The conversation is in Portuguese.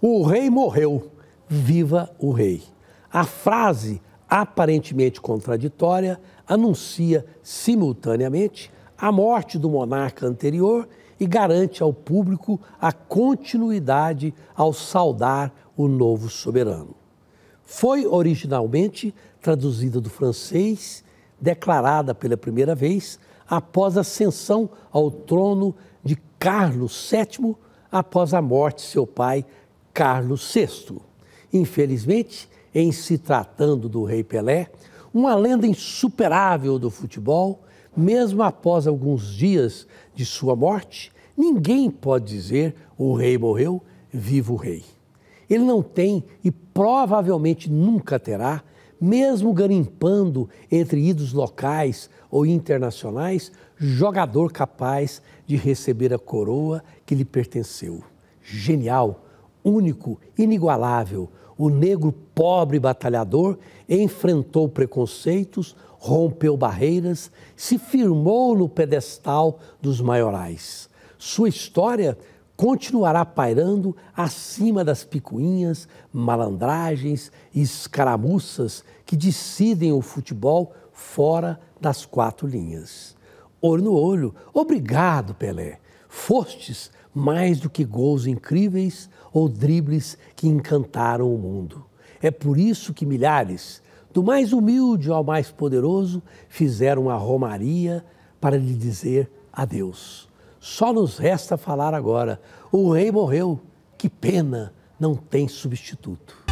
O rei morreu, viva o rei. A frase, aparentemente contraditória, anuncia simultaneamente a morte do monarca anterior e garante ao público a continuidade ao saudar o novo soberano. Foi originalmente traduzida do francês, declarada pela primeira vez após a ascensão ao trono de Carlos VII, após a morte de seu pai Carlos VI. Infelizmente, em se tratando do Rei Pelé, uma lenda insuperável do futebol, mesmo após alguns dias de sua morte, ninguém pode dizer o rei morreu, vivo o rei. Ele não tem e provavelmente nunca terá, mesmo garimpando entre ídolos locais ou internacionais, jogador capaz de receber a coroa que lhe pertenceu. Genial único, inigualável, o negro pobre batalhador enfrentou preconceitos, rompeu barreiras, se firmou no pedestal dos maiorais. Sua história continuará pairando acima das picuinhas, malandragens e escaramuças que decidem o futebol fora das quatro linhas. Olho no olho, obrigado, Pelé Fostes mais do que gols incríveis ou dribles que encantaram o mundo. É por isso que milhares, do mais humilde ao mais poderoso, fizeram a romaria para lhe dizer adeus. Só nos resta falar agora: o rei morreu, que pena, não tem substituto.